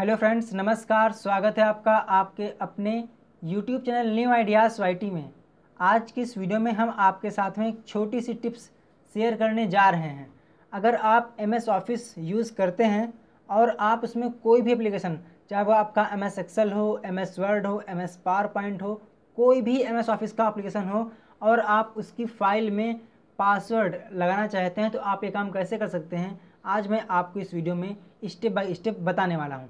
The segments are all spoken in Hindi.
हेलो फ्रेंड्स नमस्कार स्वागत है आपका आपके अपने यूट्यूब चैनल न्यू आइडियाज़ वाई में आज की इस वीडियो में हम आपके साथ में एक छोटी सी टिप्स शेयर करने जा रहे हैं अगर आप एम एस ऑफिस यूज़ करते हैं और आप उसमें कोई भी एप्लीकेशन चाहे वो आपका एम एस एक्सल हो एम एस वर्ड हो एम एस पावर पॉइंट हो कोई भी एम एस ऑफिस का एप्लीकेशन हो और आप उसकी फ़ाइल में पासवर्ड लगाना चाहते हैं तो आप ये काम कैसे कर सकते हैं आज मैं आपको इस वीडियो में स्टेप बाय स्टेप बताने वाला हूँ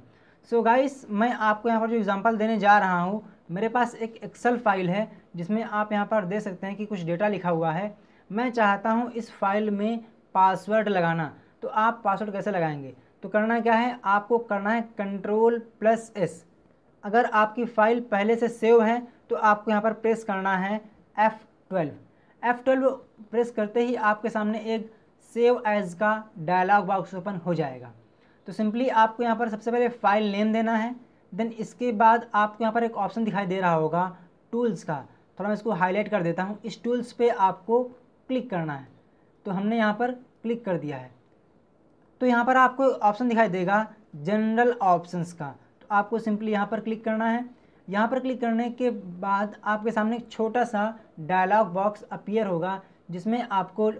सो so गाइस मैं आपको यहाँ पर जो एग्ज़ाम्पल देने जा रहा हूँ मेरे पास एक एक्सेल फाइल है जिसमें आप यहाँ पर दे सकते हैं कि कुछ डेटा लिखा हुआ है मैं चाहता हूँ इस फाइल में पासवर्ड लगाना तो आप पासवर्ड कैसे लगाएंगे तो करना क्या है आपको करना है कंट्रोल प्लस एस अगर आपकी फ़ाइल पहले से सेव है तो आपको यहाँ पर प्रेस करना है F twelve F twelve press करते ही आपके सामने एक सेव एज़ का डायलॉग बॉक्स ओपन हो जाएगा तो सिंपली आपको यहाँ पर सबसे पहले फ़ाइल नेम देना है देन इसके बाद आपको यहाँ पर एक ऑप्शन दिखाई दे रहा होगा टूल्स का थोड़ा मैं इसको हाईलाइट कर देता हूँ इस टूल्स पे आपको क्लिक करना है तो हमने यहाँ पर क्लिक कर दिया है तो यहाँ पर आपको ऑप्शन दिखाई देगा जनरल ऑप्शंस का तो आपको सिंपली यहाँ पर क्लिक करना है यहाँ पर क्लिक करने के बाद आपके सामने एक छोटा सा डायलॉग बॉक्स अपीयर होगा जिसमें आपको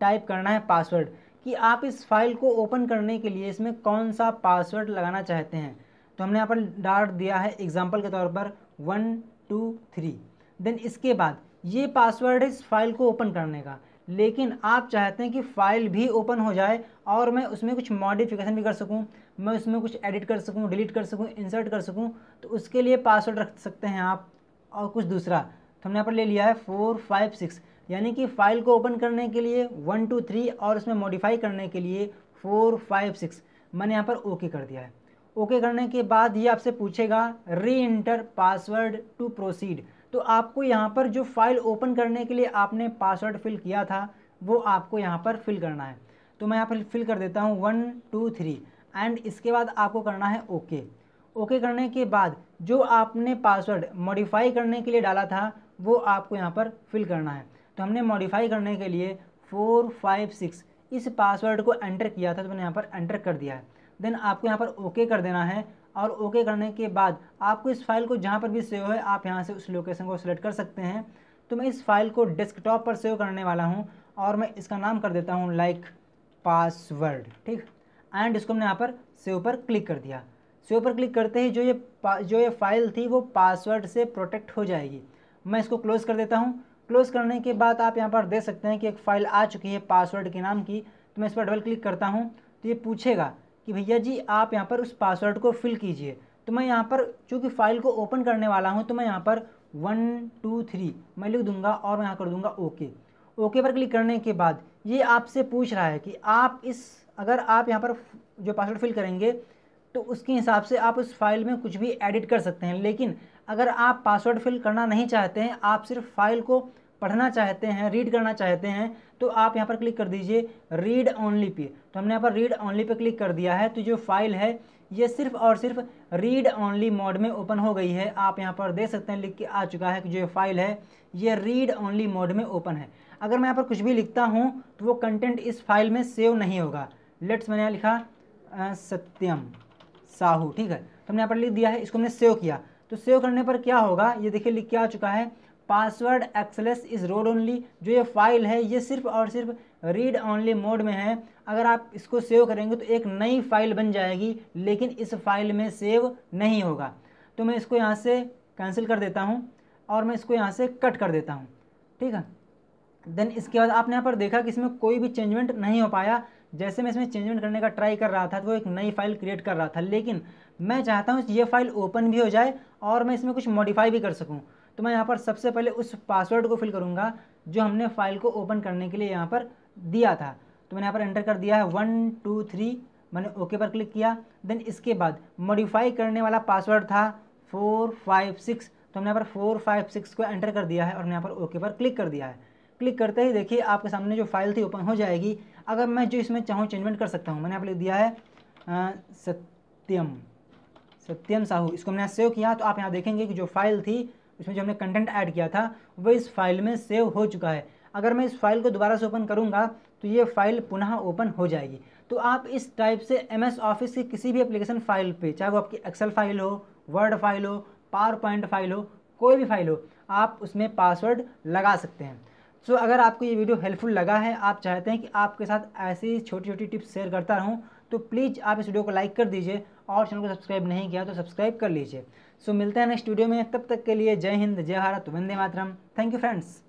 टाइप करना है पासवर्ड कि आप इस फाइल को ओपन करने के लिए इसमें कौन सा पासवर्ड लगाना चाहते हैं तो हमने यहाँ पर डाल दिया है एग्जाम्पल के तौर पर वन टू थ्री देन इसके बाद ये पासवर्ड इस फाइल को ओपन करने का लेकिन आप चाहते हैं कि फ़ाइल भी ओपन हो जाए और मैं उसमें कुछ मॉडिफिकेशन भी कर सकूं मैं उसमें कुछ एडिट कर सकूं डिलीट कर सकूं इंसर्ट कर सकूं तो उसके लिए पासवर्ड रख सकते हैं आप और कुछ दूसरा तो हमने यहाँ पर ले लिया है फोर फाइव सिक्स यानी कि फाइल को ओपन करने के लिए वन टू थ्री और उसमें मॉडिफाई करने के लिए फोर फाइव सिक्स मैंने यहाँ पर ओके कर दिया है ओके करने के बाद ये आपसे पूछेगा री इंटर पासवर्ड टू प्रोसीड तो आपको यहाँ पर जो फाइल ओपन करने के लिए आपने पासवर्ड फिल किया था वो आपको यहाँ पर फिल करना है तो मैं यहाँ पर फिल कर देता हूँ वन टू थ्री एंड इसके बाद आपको करना है ओके okay. ओके okay करने के बाद जो आपने पासवर्ड मॉडिफाई करने के लिए डाला था वो आपको यहाँ पर फिल करना है तो हमने मॉडिफाई करने के लिए फोर फाइव सिक्स इस पासवर्ड को एंटर किया था तो मैंने यहाँ पर एंटर कर दिया है देन आपको यहाँ पर ओके कर देना है और ओके करने के बाद आपको इस फाइल को जहाँ पर भी सेव है आप यहाँ से उस लोकेशन को सिलेक्ट कर सकते हैं तो मैं इस फाइल को डेस्कटॉप पर सेव करने वाला हूँ और मैं इसका नाम कर देता हूँ लाइक पासवर्ड ठीक एंड इसको हमने यहाँ पर सेव पर क्लिक कर दिया सेव पर क्लिक करते ही जो ये जो ये फाइल थी वो पासवर्ड से प्रोटेक्ट हो जाएगी मैं इसको क्लोज़ कर देता हूँ क्लोज करने के बाद आप यहाँ पर देख सकते हैं कि एक फ़ाइल आ चुकी है पासवर्ड के नाम की तो मैं इस पर डबल क्लिक करता हूँ तो ये पूछेगा कि भैया जी आप यहाँ पर उस पासवर्ड को फिल कीजिए तो मैं यहाँ पर चूँकि फ़ाइल को ओपन करने वाला हूँ तो मैं यहाँ पर वन टू थ्री मैं लिख दूँगा और मैं यहाँ कर दूंगा ओके ओके पर क्लिक करने के बाद ये आपसे पूछ रहा है कि आप इस अगर आप यहाँ पर जो पासवर्ड फिल करेंगे तो उसके हिसाब से आप उस फाइल में कुछ भी एडिट कर सकते हैं लेकिन अगर आप पासवर्ड फिल करना नहीं चाहते हैं आप सिर्फ फाइल को पढ़ना चाहते हैं रीड करना चाहते हैं तो आप यहाँ पर क्लिक कर दीजिए रीड ओनली पे तो हमने यहाँ पर रीड ओनली पे क्लिक कर दिया है तो जो फाइल है ये सिर्फ और सिर्फ रीड ओनली मोड में ओपन हो गई है आप यहाँ पर देख सकते हैं लिख के आ चुका है कि जो फाइल है ये रीड ओनली मोड में ओपन है अगर मैं यहाँ पर कुछ भी लिखता हूँ तो वो कंटेंट इस फाइल में सेव नहीं होगा लेट्स मैंने लिखा सत्यम साहू ठीक है तो हमने यहाँ पर लिख दिया है इसको हमने सेव किया तो सेव करने पर क्या होगा ये देखिए लिख के आ चुका है पासवर्ड एक्सेलेस इज़ रोड ओनली जो ये फाइल है ये सिर्फ और सिर्फ रीड ओनली मोड में है अगर आप इसको सेव करेंगे तो एक नई फाइल बन जाएगी लेकिन इस फाइल में सेव नहीं होगा तो मैं इसको यहाँ से कैंसिल कर देता हूँ और मैं इसको यहाँ से कट कर देता हूँ ठीक है देन इसके बाद आपने यहाँ पर देखा कि इसमें कोई भी चेंजमेंट नहीं हो पाया जैसे मैं इसमें चेंजमेंट करने का ट्राई कर रहा था तो वो एक नई फाइल क्रिएट कर रहा था लेकिन मैं चाहता हूँ ये फाइल ओपन भी हो जाए और मैं इसमें कुछ मॉडिफाई भी कर सकूँ तो मैं यहाँ पर सबसे पहले उस पासवर्ड को फिल करूँगा जो हमने फाइल को ओपन करने के लिए यहाँ पर दिया था तो मैंने यहाँ पर एंटर कर दिया है वन टू थ्री मैंने ओके पर क्लिक किया देन इसके बाद मॉडिफाई करने वाला पासवर्ड था फोर फाइव सिक्स तो हमने यहाँ पर फोर फाइव सिक्स को एंटर कर दिया है और हमने यहाँ पर ओके पर क्लिक कर दिया है क्लिक करते ही देखिए आपके सामने जो फाइल थी ओपन हो जाएगी अगर मैं जो इसमें चाहूँ चेंजमेंट कर सकता हूँ मैंने आप लिख दिया है आ, सत्यम सत्यम साहू इसको मैंने सेव किया तो आप यहाँ देखेंगे कि जो फाइल थी उसमें जो हमने कंटेंट ऐड किया था वो इस फाइल में सेव हो चुका है अगर मैं इस फाइल को दोबारा से ओपन करूँगा तो ये फाइल पुनः ओपन हो जाएगी तो आप इस टाइप से एम एस ऑफिस की किसी भी एप्लीकेशन फाइल पे चाहे वो आपकी एक्सेल फाइल हो वर्ड फाइल हो पावर पॉइंट फाइल हो कोई भी फाइल हो आप उसमें पासवर्ड लगा सकते हैं सो अगर आपको ये वीडियो हेल्पफुल लगा है आप चाहते हैं कि आपके साथ ऐसी छोटी छोटी टिप्स शेयर करता रहूँ तो प्लीज़ आप इस वीडियो को लाइक कर दीजिए और चैनल को सब्सक्राइब नहीं किया तो सब्सक्राइब कर लीजिए सो मिलते हैं नेक्स्ट वीडियो में तब तक के लिए जय हिंद जय Bharat Vande Mataram thank you friends